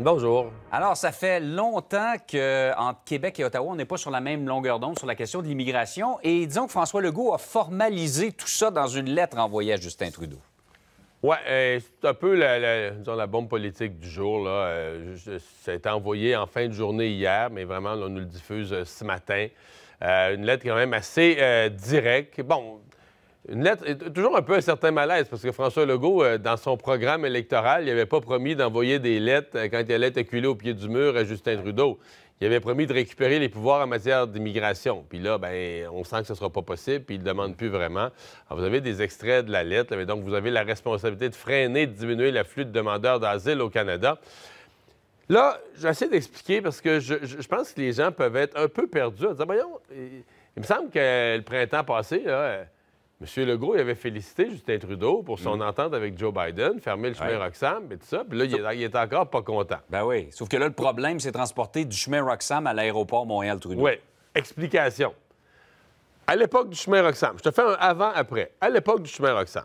Bonjour. Alors, ça fait longtemps qu'entre Québec et Ottawa, on n'est pas sur la même longueur d'onde sur la question de l'immigration. Et disons que François Legault a formalisé tout ça dans une lettre envoyée à Justin Trudeau. Oui, euh, c'est un peu la, la, bombe politique du jour. Là. Euh, ça a été envoyé en fin de journée hier, mais vraiment, on nous le diffuse euh, ce matin. une lettre quand même assez directe. Bon, une lettre, toujours un peu un certain malaise, parce que François Legault, euh, dans son programme électoral, il n'avait pas promis d'envoyer des lettres euh, quand il allait acculé au pied du mur à Justin Trudeau. Il avait promis de récupérer les pouvoirs en matière d'immigration. Puis là, ben, on sent que ce ne sera pas possible, puis il ne demande plus vraiment. Alors, vous avez des extraits de la lettre, mais donc vous avez la responsabilité de freiner, de diminuer l'afflux de demandeurs d'asile au Canada. Là, j'essaie d'expliquer parce que je, pense que les gens peuvent être un peu perdus voyons, il, il me semble que le printemps passé, là, M. Legault il avait félicité Justin Trudeau pour son mm. entente avec Joe Biden, fermer le chemin Roxham et tout ça. Puis là, il, est, encore pas content. Ben oui. Sauf que là, le problème, c'est transporter du chemin Roxham à l'aéroport Montréal-Trudeau. Oui. Explication. À l'époque du chemin Roxham, je te fais un avant-après. À l'époque du chemin Roxham,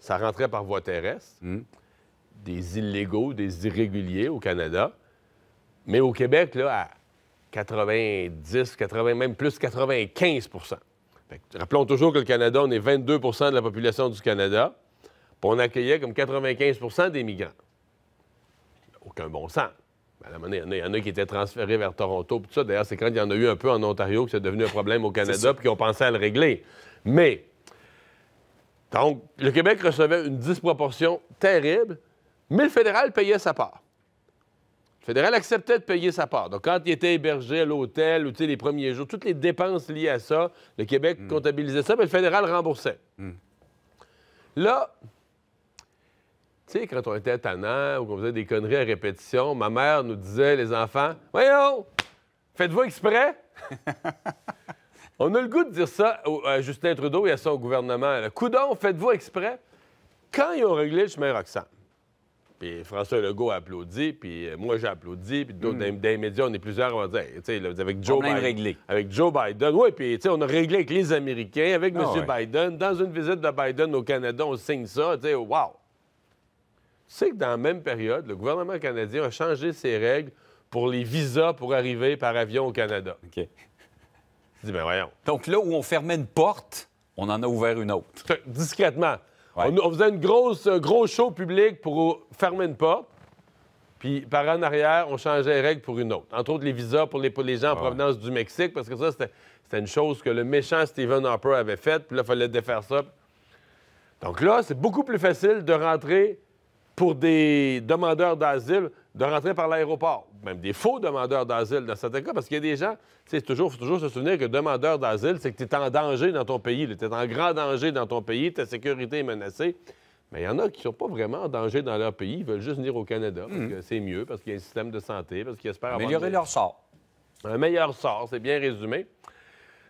ça rentrait par voie terrestre, mm. des illégaux, des irréguliers au Canada. Mais au Québec, là, à 90, 80, même plus 95 rappelons toujours que le Canada, on est 22 de la population du Canada, puis on accueillait comme 95 des migrants. Aucun bon sens. Ben, à la monnaie, il y en a qui étaient transférés vers Toronto, tout ça. D'ailleurs, c'est quand il y en a eu un peu en Ontario que c'est devenu un problème au Canada, puis qu'ils ont pensé à le régler. Mais, donc, le Québec recevait une disproportion terrible, mais le fédéral payait sa part fédéral acceptait de payer sa part. Donc, quand il était hébergé à l'hôtel ou les premiers jours, toutes les dépenses liées à ça, le Québec hmm. comptabilisait ça, mais le fédéral remboursait. Hmm. Là, tu sais, quand on était tannant ou qu'on faisait des conneries à répétition, ma mère nous disait, les enfants, voyons, faites-vous exprès? on a le goût de dire ça à Justin Trudeau et à son gouvernement. Coudon, faites-vous exprès? Quand ils ont réglé le chemin Roxane, puis François Legault a applaudi, puis euh, moi j'ai applaudi, puis d'autres hmm. dans, médias, on est plusieurs, on va dire, tu sais, avec Joe Biden. réglé. Avec Joe Biden, oui, puis tu sais, on a réglé avec les Américains, avec ah M. Biden. Dans une visite de Biden au Canada, on signe ça, tu sais, wow! Tu sais que dans la même période, le gouvernement canadien a changé ses règles pour les visas pour arriver par avion au Canada. OK. Tu dis, ben voyons. Donc là où on fermait une porte, on en a ouvert une autre. Discrètement. On, faisait une grosse, euh, gros show public pour euh, fermer une porte. Puis par en arrière, on changeait les règles pour une autre. Entre autres, les visas pour les, gens en provenance du Mexique, parce que ça, c'était une chose que le méchant Stephen Harper avait faite. Puis là, il fallait défaire ça. Donc là, c'est beaucoup plus facile de rentrer pour des demandeurs d'asile de rentrer par l'aéroport. Même des faux demandeurs d'asile dans certains cas, parce qu'il y a des gens, c'est toujours, faut toujours se souvenir que demandeur d'asile, c'est que tu es en danger dans ton pays, tu es en grand danger dans ton pays, ta sécurité est menacée. Mais il y en a qui ne sont pas vraiment en danger dans leur pays, ils veulent juste venir au Canada, parce hmm. que c'est mieux, parce qu'il y a un système de santé, parce qu'ils espèrent Améliorer leur sort. Un meilleur sort, c'est bien résumé.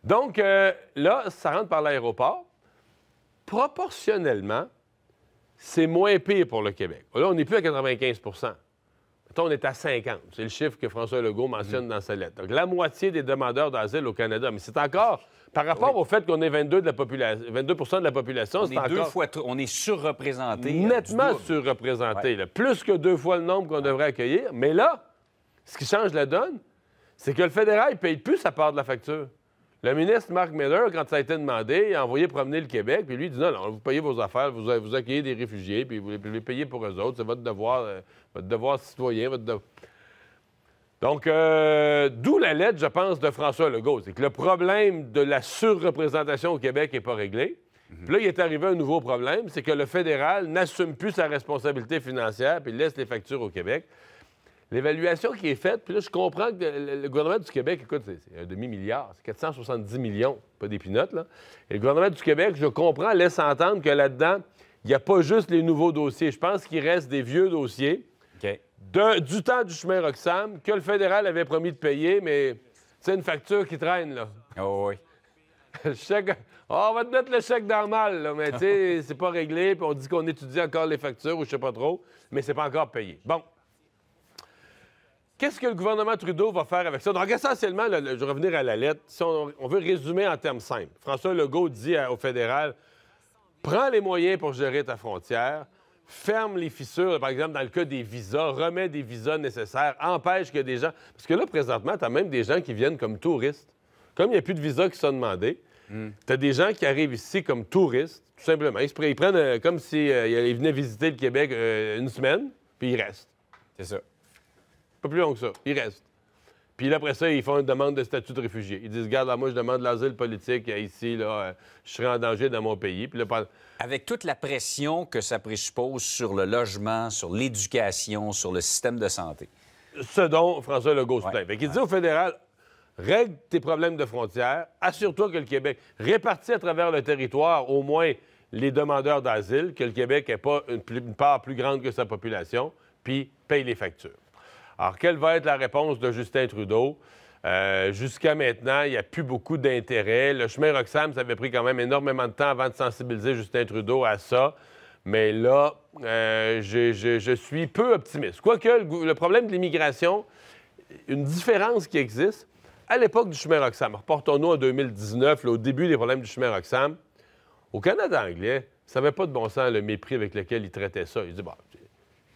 Donc, euh, là, ça rentre par l'aéroport. Proportionnellement, c'est moins pire pour le Québec. Là, on n'est plus à 95 on est à 50. C'est le chiffre que François Legault mentionne mm. dans sa lettre. Donc, la moitié des demandeurs d'asile au Canada. Mais c'est encore, par rapport au fait qu'on est 22 de la population, 22 de la population, c'est encore... Deux fois on est surreprésenté. Euh, Nettement surreprésenté. Plus que deux fois le nombre qu'on devrait accueillir. Mais là, ce qui change la donne, c'est que le fédéral paye plus sa part de la facture. Le ministre Marc Miller, quand ça a été demandé, a envoyé promener le Québec, puis lui, il dit non, non, vous payez vos affaires, vous, accueillez des réfugiés, puis vous les, payez pour eux autres, c'est votre devoir, euh, devoir citoyen, Donc, euh, d'où la lettre, je pense, de François Legault. C'est que le problème de la surreprésentation au Québec n'est pas réglé. Mhm. Puis là, il est arrivé un nouveau problème, c'est que le fédéral n'assume plus sa responsabilité financière puis laisse les factures au Québec. L'évaluation qui est faite, puis là, je comprends que le, gouvernement du Québec, écoute, c'est un demi-milliard, c'est 470 millions, pas des pinottes, là. Et le gouvernement du Québec, je comprends, laisse entendre que là-dedans, il n'y a pas juste les nouveaux dossiers. Je pense qu'il reste des vieux dossiers du temps du chemin Roxham que le fédéral avait promis de payer, mais c'est une facture qui traîne, là. Ah oui. Chèque... Oh, on va te mettre le chèque normal, là, mais tu sais, c'est pas réglé, puis on dit qu'on étudie encore les factures ou je sais pas trop, mais c'est pas encore payé. Bon, Qu'est-ce que le gouvernement Trudeau va faire avec ça? Donc, essentiellement, je vais revenir à la lettre. Si on, veut résumer en termes simples, François Legault dit au fédéral prends les moyens pour gérer ta frontière, ferme les fissures, par exemple, dans le cas des visas, remets des visas nécessaires, empêche que des gens. Parce que là, présentement, tu as même des gens qui viennent comme touristes. Comme il n'y a plus de visas qui sont demandés, hmm. tu as des gens qui arrivent ici comme touristes, tout simplement. Ils, prennent euh, comme s'ils euh, venaient visiter le Québec euh, une semaine, puis ils restent. C'est ça. Pas plus long que ça. Il reste. Puis après ça, ils font une demande de statut de réfugié. Ils disent Regarde, moi, je demande l'asile politique euh, ici, là, euh, je serai en danger dans mon pays. Puis Avec toute la pression que ça présuppose sur le logement, sur l'éducation, sur le système de santé. Ce dont François Legault se Il dit au fédéral règle tes problèmes de frontières, assure-toi que le Québec répartit à travers le territoire au moins les demandeurs d'asile, que le Québec n'ait pas une part plus grande que sa population, puis paye les factures. Alors, quelle va être la réponse de Justin Trudeau? Euh, jusqu'à maintenant, il n'y a plus beaucoup d'intérêt. Le chemin Roxham, ça avait pris quand même énormément de temps avant de sensibiliser Justin Trudeau à ça. Mais là, euh, je, suis peu optimiste. Quoique le, problème de l'immigration, une différence qui existe, à l'époque du chemin Roxham, reportons-nous en 2019, au début des problèmes du chemin Roxham, au Canada anglais, ça n'avait pas de bon sens le mépris avec lequel ils traitaient ça. Ils disaient, bon,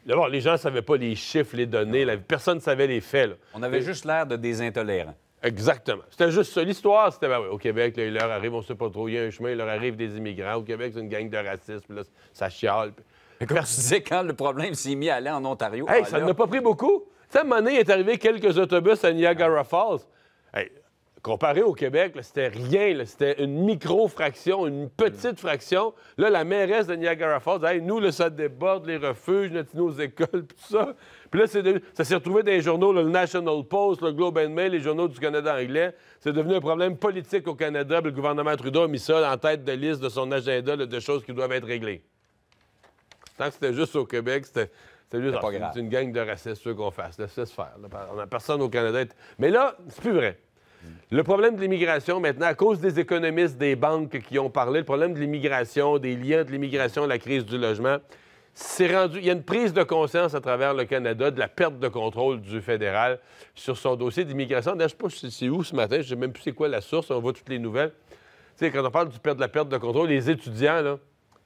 D'abord, les gens ne savaient pas les chiffres, les données. personne ne savait les faits. On avait juste l'air de désintolérants. Exactement. C'était juste ça. L'histoire, c'était ben au Québec, il leur arrive, on sait pas trop, il y a un chemin, il leur arrive des immigrants. Au Québec, c'est une gang de racistes, puis là, ça chiale. Mais comme tu disais, quand le problème s'est mis à aller en Ontario. Hey, ah, ça n'a pas pris beaucoup. Tu sais, il est arrivé quelques autobus à Niagara Falls. Comparé au Québec, c'était rien, c'était une micro-fraction, une petite fraction. Là, la mairesse de Niagara Falls, nous, le ça déborde les refuges, nos écoles, tout ça. Puis là, ça s'est retrouvé dans les journaux, le National Post, le Globe and Mail, les journaux du Canada anglais. C'est devenu un problème politique au Canada, le gouvernement Trudeau a mis ça en tête de liste de son agenda de choses qui doivent être réglées. Tant que c'était juste au Québec, c'était. juste ah, une gang de racistes, qu'on fasse. Laissez faire. On n'a personne au Canada. Mais là, c'est plus vrai. Le problème de l'immigration, maintenant, à cause des économistes des banques qui ont parlé, le problème de l'immigration, des liens de l'immigration, la crise du logement, c'est rendu. Il y a une prise de conscience à travers le Canada de la perte de contrôle du fédéral sur son dossier d'immigration. Je ne sais pas c'est où ce matin, je ne sais même plus c'est quoi la source, on voit toutes les nouvelles. Tu quand on parle de la perte de contrôle, les étudiants,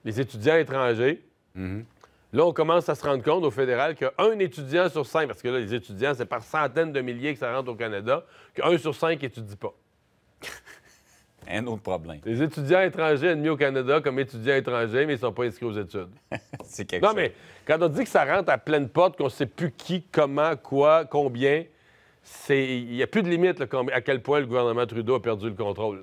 les étudiants étrangers, mhm. Là, on commence à se rendre compte au fédéral qu'un étudiant sur cinq, parce que là, les étudiants, c'est par centaines de milliers que ça rentre au Canada, qu'un sur cinq étudie pas. un autre problème. Les étudiants étrangers admis au Canada comme étudiants étrangers, mais ils ne sont pas inscrits aux études. c'est quelque chose. Non, mais quand on dit que ça rentre à pleine porte, qu'on ne sait plus qui, comment, quoi, combien, il n'y a plus de limite à quel point le gouvernement Trudeau a perdu le contrôle.